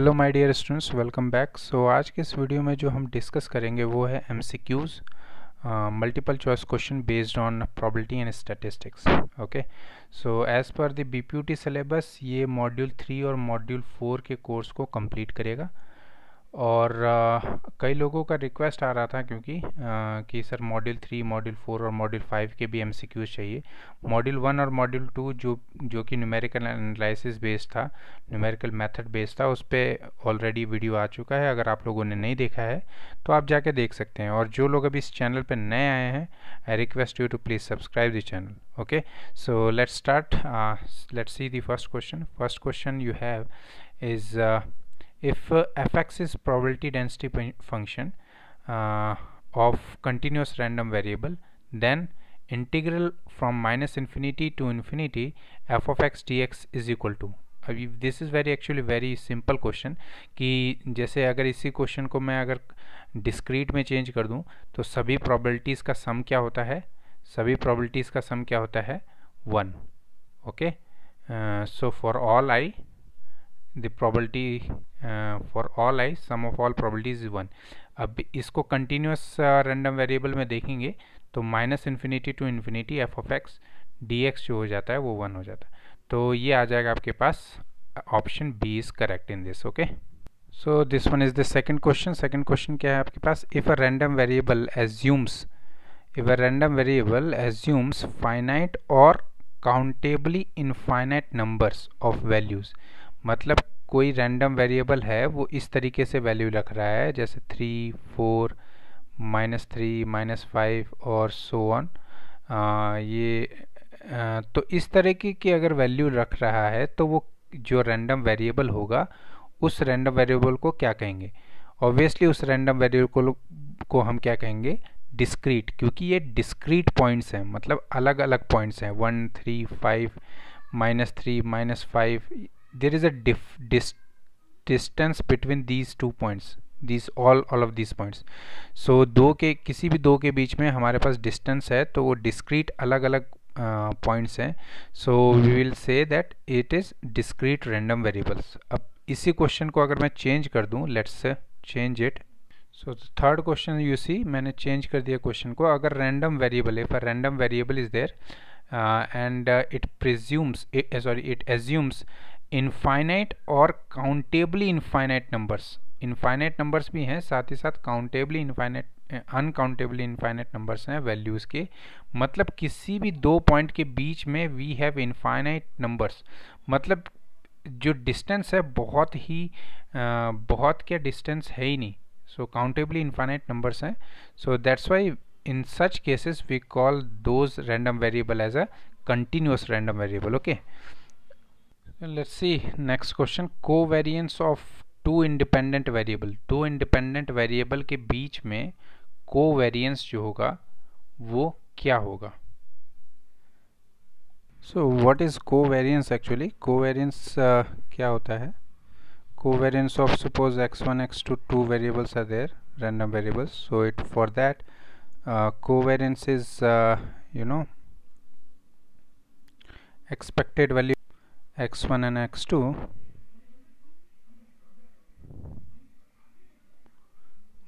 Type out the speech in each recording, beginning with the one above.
hello my dear students welcome back so आज के इस वीडियो में जो हम डिस्कस करेंगे वो है M C Qs multiple choice question based on probability and statistics okay so as per the B P U T syllabus ये मॉड्यूल थ्री और मॉड्यूल फोर के कोर्स को कंप्लीट करेगा और आ, कई लोगों का रिक्वेस्ट आ रहा था क्योंकि कि sir module three module four और मॉड्यूल फाइव के भी एम चाहिए मॉड्यूल वन और मॉड्यूल टू जो जो कि न्यूमेरिकल एनालिसिस बेस्ड था न्यूमेरिकल मेथड बेस्ड था उस पर ऑलरेडी वीडियो आ चुका है अगर आप लोगों ने नहीं देखा है तो आप जाके देख सकते हैं और जो लोग अभी इस चैनल पर नए आए हैं I request you to please subscribe the channel okay so let's start let's see the first question first question you have is if uh, fx is probability density function uh, of continuous random variable then integral from minus infinity to infinity f of x dx is equal to अभी this is very actually very simple question कि जैसे अगर इसी क्वेश्चन को मैं अगर discrete में चेंज कर दूं तो सभी प्रॉबलिटीज़ का सम क्या होता है सभी प्रॉबलिटीज़ का सम क्या होता है one okay so for all I the probability uh, for all i sum of all probabilities is one अब इसको कंटिन्यूस रैंडम वेरिएबल में देखेंगे तो minus infinity to infinity f of x d x जो हो जाता है वो वन हो जाता है तो ये आ जाएगा आपके पास option B is correct in this okay so this one is the second question second question क्या है आपके पास if a random variable assumes if a random variable assumes finite और countably infinite numbers of values मतलब कोई random variable है वो इस तरीके से वैल्यू रख रहा है जैसे three four minus three minus five और सो ऑन ये आ, तो इस तरह की कि अगर वैल्यू रख रहा है तो वो जो रैंडम वेरिएबल होगा उस रैंडम वेरिएबल को क्या कहेंगे ऑब्वियसली उस रैंडम वेरिएबल को हम क्या कहेंगे डिस्क्रीट क्योंकि ये डिस्क्रीट पॉइंट्स हैं मतलब अलग अलग पॉइंट्स हैं one three five minus three minus five there is a diff, dis, distance between these two points these all all of these points so दो के किसी भी दो के बीच में हमारे पास distance है तो वो discrete अलग अलग पॉइंट्स हैं so we will say that it is discrete random variables अब इसी क्वेश्चन को अगर मैं चेंज कर दूं let's change it so third question you see मैंने चेंज कर दिया क्वेश्चन को अगर रैंडम वेरिएबल है पर random variable is there and it presumes sorry it assumes infinite और countably infinite numbers infinite numbers भी हैं साथ ही साथ countably infinite uncountably infinite numbers हैं वैल्यूज़ के मतलब किसी भी दो पॉइंट के बीच में वी हैव इनफाइनाइट नंबर्स मतलब जो डिस्टेंस है बहुत ही आ, बहुत क्या डिस्टेंस है ही नहीं सो काउंटेबली इनफाइनाइट नंबर्स हैं so that's why in such cases we call those random variable as a continuous random variable okay let's see next question covariance of two independent variable दो independent variable के बीच में को variance जो होगा वो क्या होगा so what is covariance actually covariance क्या होता है covariance of suppose x one x two two variables are there random variables so it for that covariance is you know expected value x1 and x2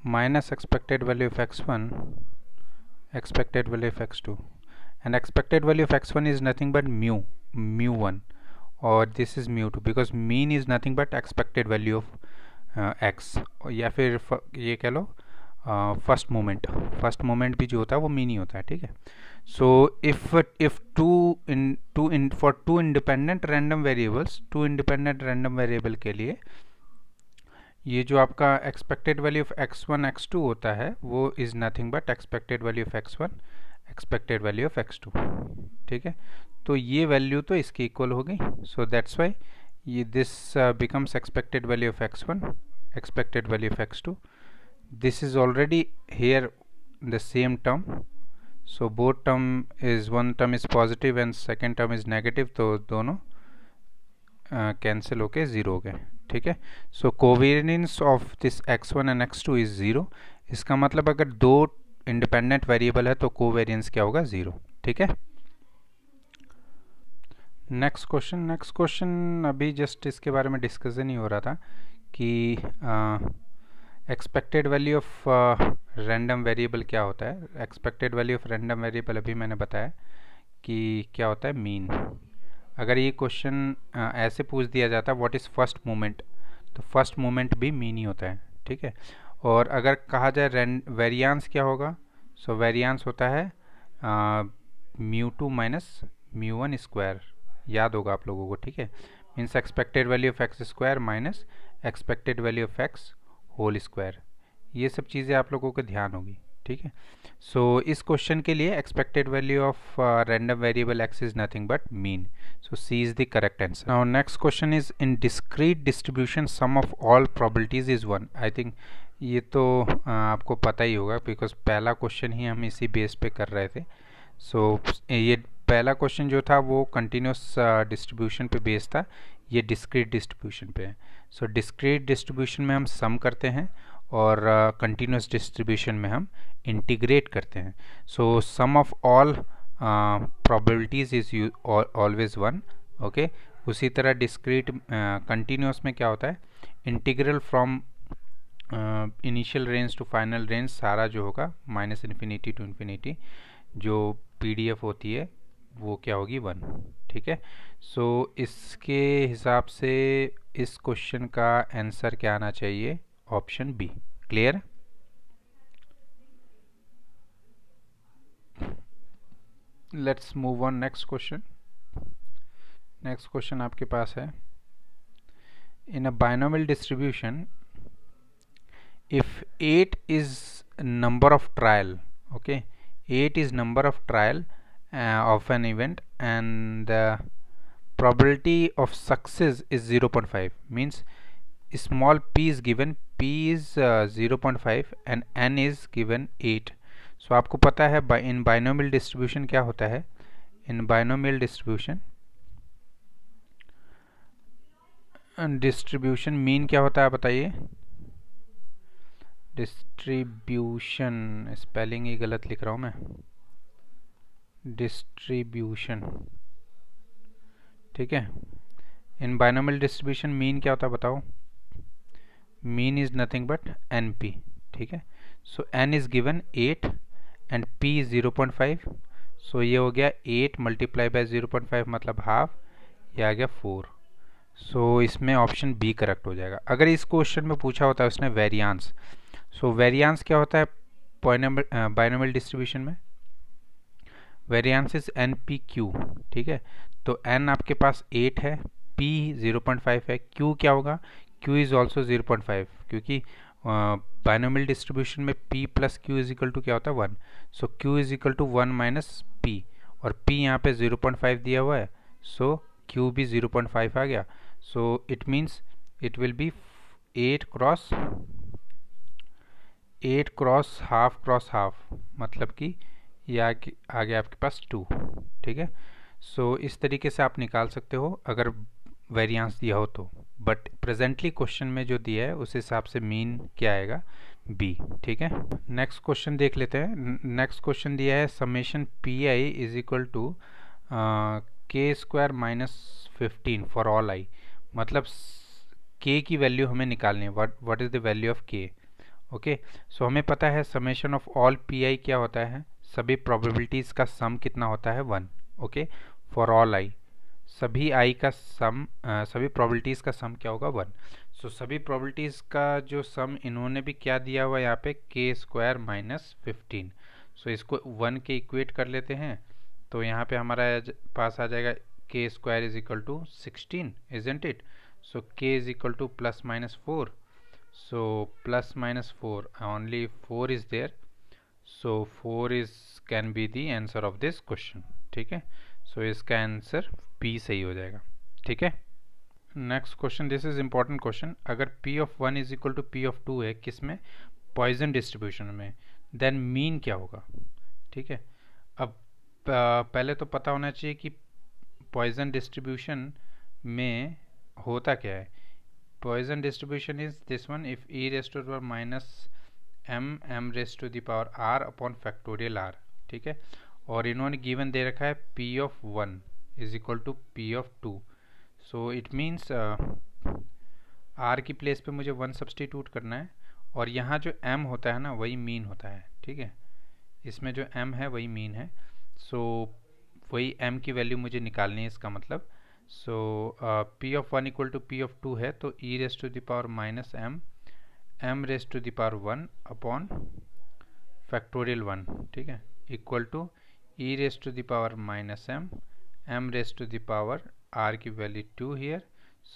minus expected value of x1 expected value of x2 and expected value of x1 is nothing but mu mu1 or this is mu2 because mean is nothing but expected value of uh, x Or फिर ये कह first moment first moment भी जो होता है वो mean ही होता है ठीक है so if if two in two in for two independent random variables two independent random variable के लिए ये जो आपका expected value of x one x two होता है वो is nothing but expected value of x one expected value of x two ठीक है तो ये वैल्यू तो इसकी इक्वल हो गई सो दैट्स वाई ये this becomes expected value of x one expected value of x two this is already here the same term so both term is one term is positive and second term is negative तो दोनों cancel uh, होके zero हो गए ठीक है so covariance of this x one and x two is zero इसका मतलब अगर दो इंडिपेंडेंट वेरिएबल है तो कोवेरियंस क्या होगा ज़ीरो ठीक है नेक्स्ट क्वेश्चन नेक्स्ट क्वेश्चन अभी जस्ट इसके बारे में डिस्कशन ही हो रहा था कि uh, expected value of random variable क्या होता है expected value of random variable अभी मैंने बताया कि क्या होता है मीन अगर ये क्वेश्चन uh, ऐसे पूछ दिया जाता है व्हाट इज़ फर्स्ट मोमेंट तो फर्स्ट मोमेंट भी मीन ही होता है ठीक है और अगर कहा जाए वेरियांस क्या होगा सो so, वेरियांस होता है mu two minus mu one square याद होगा आप लोगों को ठीक है means expected value of x square minus expected value of x whole square ये सब चीज़ें आप लोगों के ध्यान होगी ठीक है सो इस क्वेश्चन के लिए expected value of random variable x is nothing but mean so C is the correct answer now next question is in discrete distribution sum of all probabilities is one I think ये तो uh, आपको पता ही होगा because पहला question ही हम इसी base पे कर रहे थे सो so, ये पहला क्वेश्चन जो था वो कंटिन्यूस डिस्ट्रीब्यूशन uh, पे बेस था ये डिस्क्रीट डिस्ट्रीब्यूशन पे है सो डिस्क्रीट डिस्ट्रीब्यूशन में हम सम करते हैं और कंटिन्यूस uh, डिस्ट्रीब्यूशन में हम इंटीग्रेट करते हैं so sum of all probabilities is you always one okay उसी तरह डिस्क्रीट कंटिन्यूस uh, में क्या होता है integral from initial range to final range सारा जो होगा माइनस इन्फिनिटी टू इन्फिनिटी जो पीडीएफ होती है वो क्या होगी वन ठीक है सो so, इसके हिसाब से इस क्वेश्चन का आंसर क्या आना चाहिए option B clear let's move on next question next question आपके पास है in a binomial distribution if eight is number of trial okay eight is number of trial Uh, of an event and the uh, probability of success is 0.5 means small p is given p is uh, 0.5 and n is given 8 so आपको पता है in binomial distribution क्या होता है in binomial distribution distribution mean क्या होता है बताइए डिस्ट्रीब्यूशन स्पेलिंग ही गलत लिख रहा हूँ मैं डिस्ट्रीब्यूशन ठीक है इन बायनोमल डिस्ट्रीब्यूशन मीन क्या होता है बताओ mean is nothing but n p ठीक है so n is given eight and p zero point five so ये हो गया eight multiply by zero point five मतलब हाफ ये आ गया फोर सो so, इसमें ऑप्शन बी करेक्ट हो जाएगा अगर इस क्वेश्चन में पूछा होता है उसने वेरियांस सो so, वेरियांस क्या होता है बाइनोमल डिस्ट्रीब्यूशन में इज एन पी क्यू ठीक है तो एन आपके पास एट है पी ज़ीरो पॉइंट फाइव है क्यू क्या होगा q is also zero point five क्योंकि बाइनोमियल डिस्ट्रीब्यूशन में p plus q is equal to क्या होता है one so q is equal to one minus p और पी यहाँ पे ज़ीरो पॉइंट फाइव दिया हुआ है सो क्यू भी ज़ीरो पॉइंट फाइव आ गया so it means it will be eight cross eight cross half cross half मतलब कि ये आ गया आपके पास टू ठीक है सो so, इस तरीके से आप निकाल सकते हो अगर वेरियांस दिया हो तो बट प्रेजेंटली क्वेश्चन में जो दिया है उस हिसाब से मीन क्या आएगा बी ठीक है नेक्स्ट क्वेश्चन देख लेते हैं नेक्स्ट क्वेश्चन दिया है summation p i is equal to k square minus fifteen for all i मतलब के की वैल्यू हमें निकालनी है what what is the value of k okay so हमें पता है summation of all p i क्या होता है सभी प्रोबेबिलिटीज़ का सम कितना होता है one okay for all i सभी आई का सम आ, सभी प्रोबेबिलिटीज़ का सम क्या होगा वन सो so, सभी प्रोबेबिलिटीज़ का जो सम इन्होंने भी क्या दिया हुआ यहाँ पे के स्क्वायर माइनस फिफ्टीन सो इसको वन के इक्वेट कर लेते हैं तो यहाँ पे हमारा पास आ जाएगा k square is equal to sixteen isn't it so k is equal to plus minus four so plus minus four only four is there so four is can be the answer of this question ठीक है सो इसका answer P सही हो जाएगा ठीक है next question this is important question अगर p of one is equal to p of two है किस में पॉइजन डिस्ट्रीब्यूशन में देन मीन क्या होगा ठीक है अब पहले तो पता होना चाहिए कि पॉइजन डिस्ट्रीब्यूशन में होता क्या है Poisson distribution is this one if e raise to minus m m raise to the power r upon factorial r ठीक है और इन्होंने गिवन दे रखा है P of one is equal to p of two so it means r की place पे मुझे वन सब्सटीट्यूट करना है और यहाँ जो एम होता है ना वही मीन होता है ठीक है इसमें जो एम है वही मीन है सो so, वही एम की वैल्यू मुझे निकालनी है इसका मतलब so p of one equal to p of two है तो e raise to the power minus m m raise to the power one upon factorial one ठीक है equal to e raise to the power minus m m raise to the power r की value two here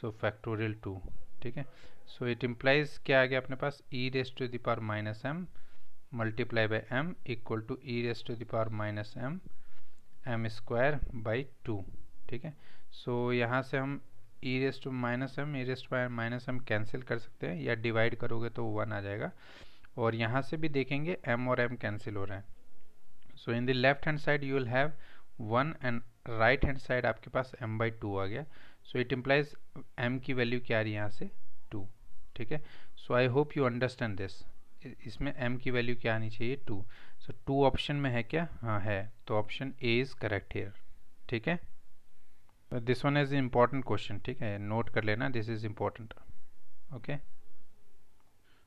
so factorial two ठीक है so it implies क्या आ गया अपने पास e raise to the power minus m multiply by m equal to e raise to the power minus m m square by two ठीक है सो यहाँ से हम e raise to minus m e raise to minus m cancel कर सकते हैं या डिवाइड करोगे तो वन आ जाएगा और यहाँ से भी देखेंगे एम और एम कैंसिल हो रहे हैं so in the left hand side you will have one and right hand side आपके पास एम बाई टू आ गया सो इट इम्प्लाइज एम की वैल्यू क्या आ रही है यहाँ से टू ठीक है so I hope you understand this इसमें m की वैल्यू क्या आनी चाहिए टू सो टू ऑप्शन में है क्या हाँ है तो option A is correct here ठीक है this one is important question ठीक है नोट कर लेना this is important okay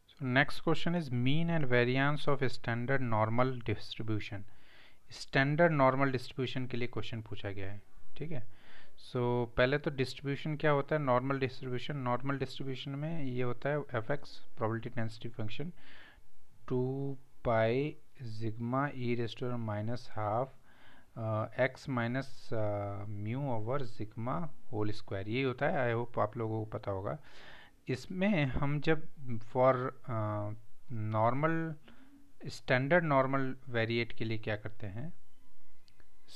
so next question is mean and variance of standard normal distribution standard normal distribution के लिए क्वेश्चन पूछा गया है ठीक है सो पहले तो डिस्ट्रीब्यूशन क्या होता है नॉर्मल डिस्ट्रीब्यूशन नॉर्मल डिस्ट्रीब्यूशन में ये होता है f x probability density function two pi sigma e raise to minus half x minus mu over sigma whole square ये होता है आई होप आप लोगों को पता होगा इसमें हम जब for normal standard normal variate के लिए क्या करते हैं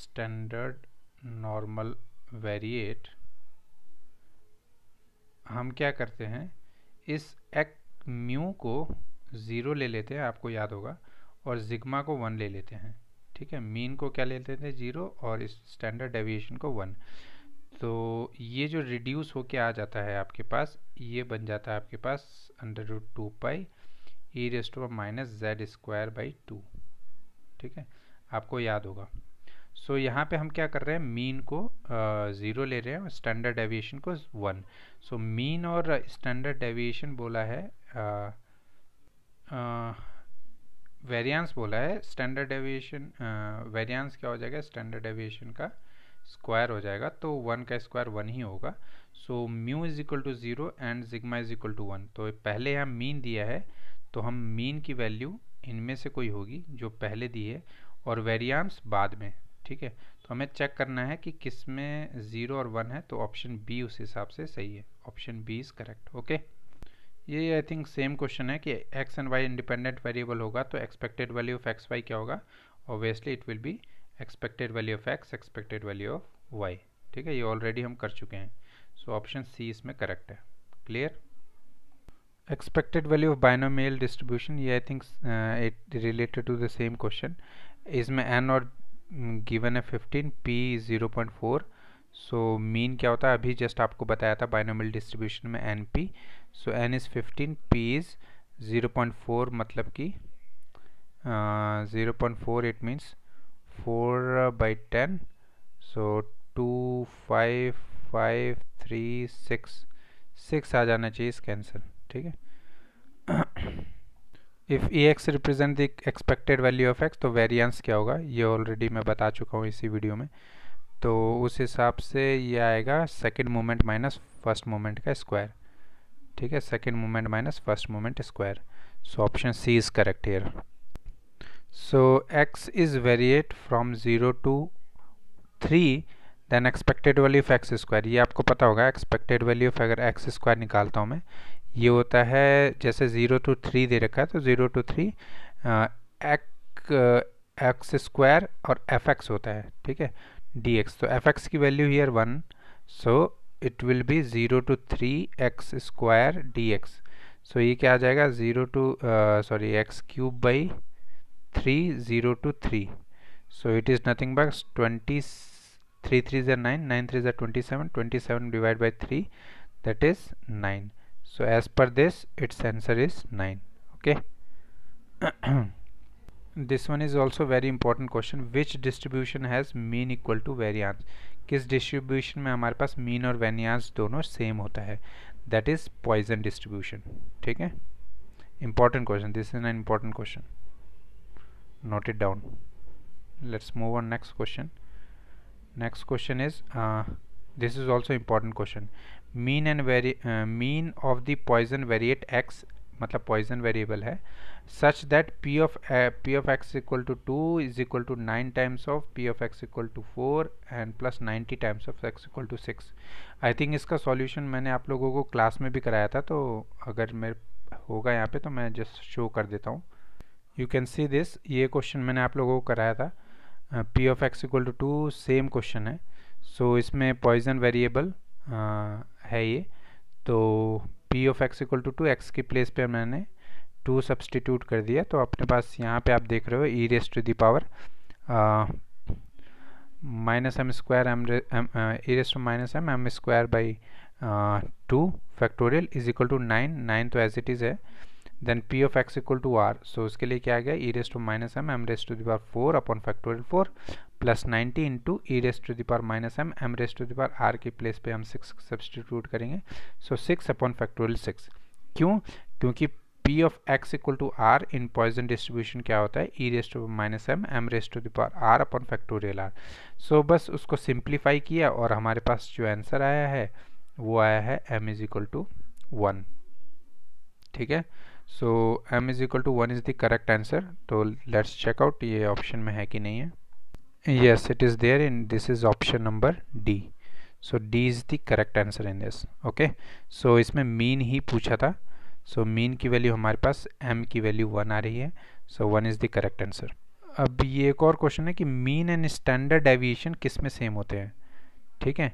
स्टैंडर्ड नॉर्मल वेरिएट हम क्या करते हैं इस एक म्यू को ज़ीरो ले लेते हैं आपको याद होगा और जिग्मा को वन ले लेते हैं ठीक है मीन को क्या लेते थे ज़ीरो और इस स्टैंडर्ड डेविएशन को वन तो ये जो रिड्यूस होके आ जाता है आपके पास ये बन जाता है आपके पास under root two pi e raise to minus z square by two ठीक है आपको याद होगा सो so, यहाँ पे हम क्या कर रहे हैं मीन को ज़ीरो ले रहे हैं और स्टैंडर्ड डेविएशन को वन सो मीन और स्टैंडर्ड डेविएशन बोला है uh, uh, वेरियांस बोला है स्टैंडर्ड एविएशन वेरियांस क्या हो जाएगा स्टैंडर्ड एविएशन का स्क्वायर हो जाएगा तो वन का स्क्वायर वन ही होगा so mu is equal to zero and sigma is equal to one तो पहले यहाँ मीन दिया है तो हम मीन की वैल्यू इनमें से कोई होगी जो पहले दी है और वेरियांस बाद में ठीक है तो हमें चेक करना है कि किस में ज़ीरो और वन है तो ऑप्शन बी उस हिसाब से सही है option B is correct okay ये आई थिंक सेम क्वेश्चन है कि x and y independent variable होगा तो expected value of x y क्या होगा obviously it will be expected value of x expected value of y ठीक है ये ऑलरेडी हम कर चुके हैं सो ऑप्शन सी इसमें करेक्ट है clear expected value of binomial distribution ये I think it related to the same question इसमें एन और गिवन mm, है 15 पी इज़ 0.4 सो मीन क्या होता है अभी जस्ट आपको बताया था बाइनोमियल डिस्ट्रीब्यूशन में n p so n is fifteen p is zero point four मतलब कि zero point four it means four by ten so two five five three six six आ जाना चाहिए इसके आंसर ठीक है if e x represent the expected value of x तो variance क्या होगा ये ऑलरेडी मैं बता चुका हूँ इसी वीडियो में तो उस हिसाब से ये आएगा second moment minus first moment का स्क्वायर ठीक है second moment minus first moment square so option C is correct here so x is variate from zero to three then expected value of x square ये आपको पता होगा expected value of अगर x square निकालता हूँ मैं ये होता है जैसे ज़ीरो टू थ्री दे रखा है तो zero to three x square और एफ एक्स होता है ठीक है डी एक्स तो एफ एक्स की value here one so it will be zero to three x square d x so ये क्या आ जाएगा zero two sorry x cube by three zero to three so it is nothing but twenty three three ज़ा nine nine three जर twenty seven twenty seven divide by three that is nine so as per this it's answer is nine okay this one is also very important question which distribution has mean equal to variance किस डिस्ट्रीब्यूशन में हमारे पास mean और variance दोनों same होता है that is Poisson distribution ठीक है important question this is an important question note it down let's move on next question next question is this is also important question mean and very mean of the Poisson variate X मतलब Poisson variable है such that P of P of X equal to two is equal to nine times of P of X equal to four and plus ninety times of X equal to six I think इसका solution मैंने आप लोगों को class में भी कराया था तो अगर मेरे होगा यहाँ पे तो मैं जस्ट शो कर देता हूँ यू कैन सी दिस ये क्वेश्चन मैंने आप लोगों को कराया था P of X equal to two same question है सो so, इसमें पॉइजन वेरिएबल है ये तो P of X equal to two X की प्लेस पे मैंने टू सब्सटीट्यूट कर दिया तो अपने पास यहाँ पे आप देख रहे हो e raise to the power minus m square m e raise to minus m m square by two factorial is equal to nine nine तो एज इट इज़ है then P of X equal to r so उसके लिए क्या आ गया e raise to minus m m raise to the power four upon factorial four plus ninety into e raise to the power minus m m raise to the power r की place पे हम six substitute करेंगे so six upon factorial six क्यों क्योंकि P of X equal to r in Poisson distribution क्या होता है e raise to minus m m raise to the power r upon factorial r so बस उसको सिंप्लीफाई किया और हमारे पास जो आंसर आया है वो आया है m is equal to one ठीक है so m is equal to one is the correct answer तो लेट्स चेकआउट ये ऑप्शन में है कि नहीं है yes it is there and this is option number D so D is the correct answer in this okay so इसमें mean ही पूछा था so mean की वैल्यू हमारे पास m की वैल्यू वन आ रही है so one is the correct answer अब ये एक और क्वेश्चन है कि मीन एंड स्टैंडर्ड एविएशन किस में सेम होते हैं ठीक है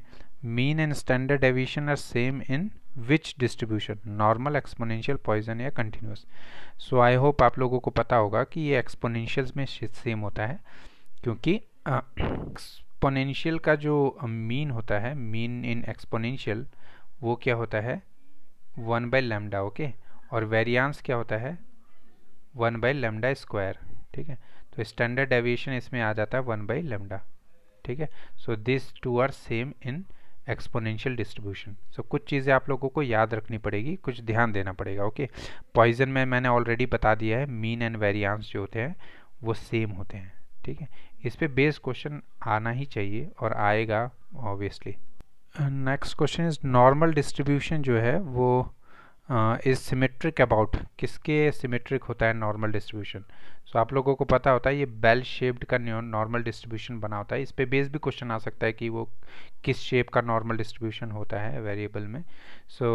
mean and standard deviation are same in which distribution normal exponential Poisson या कंटिन्यूस सो आई होप आप लोगों को पता होगा कि ये एक्सपोनेंशियल्स में सेम होता है क्योंकि एक्सपोनेंशियल का जो मीन होता है मीन इन एक्सपोनेंशियल वो क्या होता है वन बाई लेमडा ओके और वेरियांस क्या होता है वन बाई लेमडा स्क्वायर ठीक है तो स्टैंडर्ड डेविएशन इसमें आ जाता है वन बाई लेमडा ठीक है so this two are same in exponential distribution so कुछ चीज़ें आप लोगों को याद रखनी पड़ेगी कुछ ध्यान देना पड़ेगा ओके पॉइजन में मैंने ऑलरेडी बता दिया है मीन एंड वेरियांस जो होते हैं वो सेम होते हैं ठीक है इस पर बेस क्वेश्चन आना ही चाहिए और आएगा obviously next question is normal distribution जो है वो इज सिमेट्रिक अबाउट किसके सिमेट्रिक होता है नॉर्मल डिस्ट्रीब्यूशन सो आप लोगों को पता होता है ये बेल शेप्ड का नॉर्मल डिस्ट्रीब्यूशन बना होता है इस पर बेस भी क्वेश्चन आ सकता है कि वो किस शेप का नॉर्मल डिस्ट्रीब्यूशन होता है वेरिएबल में सो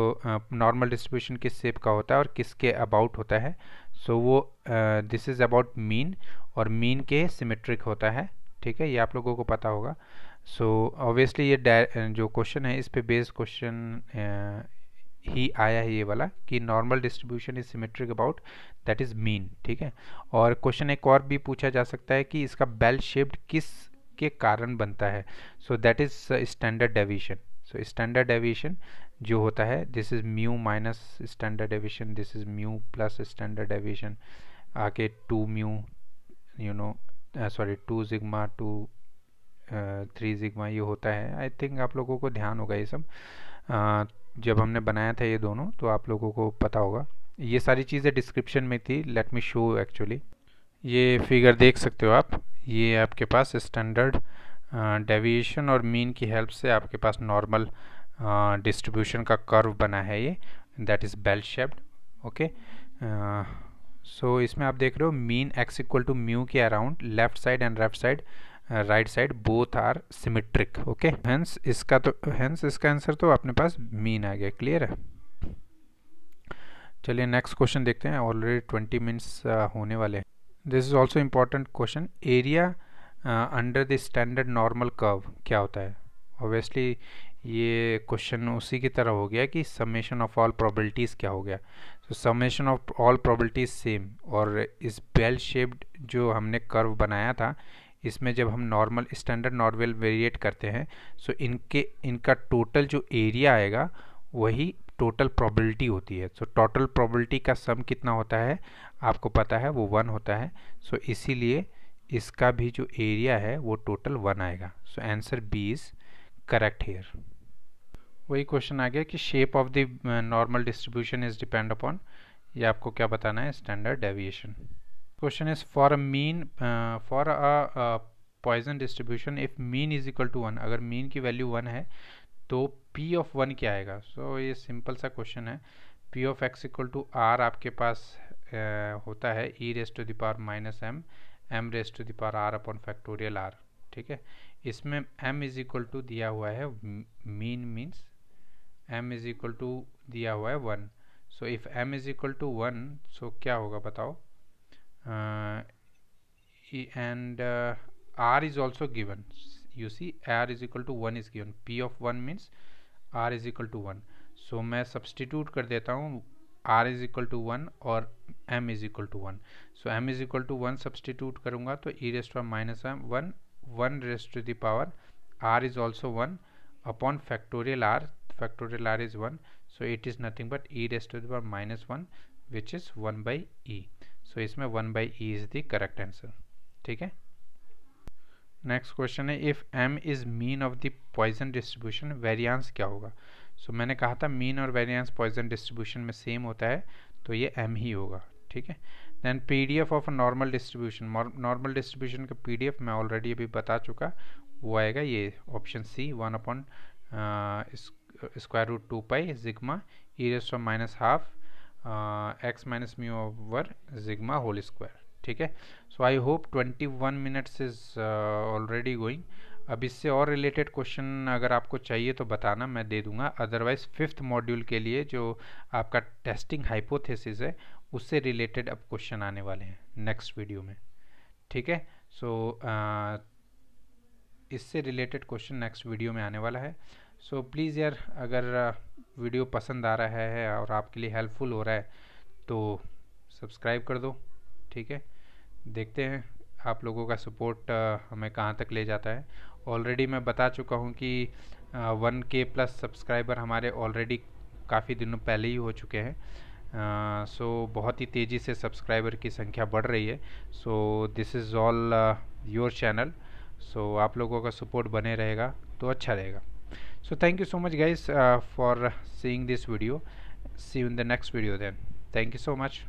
नॉर्मल डिस्ट्रीब्यूशन किस शेप का होता है और किसके अबाउट होता है सो so, वो दिस इज़ अबाउट मीन और मीन के सिमेट्रिक होता है ठीक है ये आप लोगों को पता होगा सो so, ऑब्वियसली ये जो क्वेश्चन है इस पे बेस्ड क्वेश्चन ही आया है ये वाला कि normal distribution is symmetric about that is mean ठीक है और क्वेश्चन एक और भी पूछा जा सकता है कि इसका बेल शेप्ड किस के कारण बनता है so that is standard deviation so standard deviation जो होता है this is mu minus standard deviation this is mu plus standard deviation आके two mu you know sorry two sigma two three sigma ये होता है आई थिंक आप लोगों को ध्यान होगा ये सब uh, जब हमने बनाया था ये दोनों तो आप लोगों को पता होगा ये सारी चीज़ें डिस्क्रिप्शन में थी लेट मी शो एक्चुअली ये फिगर देख सकते हो आप ये आपके पास स्टैंडर्ड डेविएशन uh, और मीन की हेल्प से आपके पास नॉर्मल डिस्ट्रीब्यूशन uh, का कर्व बना है ये that is bell shaped okay so so, इसमें आप देख रहे हो mean X equal to mu के around left side and left side right side both are symmetric okay hence इसका तो हेंस इसका आंसर तो अपने पास मीन आ गया क्लियर है चलिए नेक्स्ट क्वेश्चन देखते हैं ऑलरेडी ट्वेंटी मिनट्स होने वाले हैं this is also important question area under the standard normal curve क्या होता है ऑब्वियसली ये क्वेश्चन उसी की तरह हो गया कि समेशन ऑफ ऑल प्रॉबलिटीज़ क्या हो गया तो summation of all probabilities same और इस बेल शेप्ड जो हमने कर्व बनाया था इसमें जब हम नॉर्मल स्टैंडर्ड नॉर्मल वेरिएट करते हैं सो इनके इनका टोटल जो एरिया आएगा वही टोटल प्रॉबलिटी होती है सो टोटल प्रॉबलिटी का सम कितना होता है आपको पता है वो वन होता है सो so, इसीलिए इसका भी जो एरिया है वो टोटल वन आएगा so answer B is correct here वही क्वेश्चन आ गया कि shape of the normal distribution is depend upon ये आपको क्या बताना है standard deviation question is for a mean for a Poisson distribution if mean is equal to one अगर मीन की वैल्यू वन है तो पी ऑफ वन क्या आएगा सो so, ये सिंपल सा क्वेश्चन है P of X equal to are आपके पास uh, होता है e raise to the power minus m m raise to the power r upon factorial r ठीक है इसमें एम इज इक्वल टू दिया हुआ है mean means m is equal to दिया हुआ है one so if m is equal to one so क्या होगा बताओ and uh, e- uh, r is also given you see r is equal to one is given p of one means r is equal to one so मैं substitute कर देता हूँ r is equal to one और m is equal to one so m is equal to one substitute करूँगा तो e raised of minus m one one raised to the power r is also one upon factorial r factorial r is 1 so it is nothing but e raised to the power minus 1 which is 1 by e so इसमें 1 by e is the correct answer ठीक है next question है if m is mean of the Poisson distribution variance क्या होगा so so, मैंने कहा था mean और वेरियांस पॉइजन डिस्ट्रीब्यूशन में सेम होता है तो ये m ही होगा ठीक है then P D F of normal distribution normal distribution का पी डी एफ मैं ऑलरेडी अभी बता चुका वो आएगा ये option C one upon square root two pi sigma E raised to minus half x minus mu over sigma whole square ठीक है so I hope 21 minutes is already going अब इससे और रिलेटेड क्वेश्चन अगर आपको चाहिए तो बताना मैं दे दूंगा अदरवाइज फिफ्थ मॉड्यूल के लिए जो आपका टेस्टिंग हाइपोथेसिस है उससे रिलेटेड अब क्वेश्चन आने वाले हैं नेक्स्ट वीडियो में ठीक है सो so, uh, इससे रिलेटेड क्वेश्चन नेक्स्ट वीडियो में आने वाला है सो so, प्लीज़ यार अगर वीडियो पसंद आ रहा है और आपके लिए हेल्पफुल हो रहा है तो सब्सक्राइब कर दो ठीक है देखते हैं आप लोगों का सपोर्ट हमें कहाँ तक ले जाता है ऑलरेडी मैं बता चुका हूँ कि वन के प्लस सब्सक्राइबर हमारे ऑलरेडी काफ़ी दिनों पहले ही हो चुके हैं सो so, बहुत ही तेज़ी से सब्सक्राइबर की संख्या बढ़ रही है so this is all your channel so आप लोगों का सपोर्ट बने रहेगा तो अच्छा रहेगा so thank you so much guys uh, for seeing this video see you in the next video then thank you so much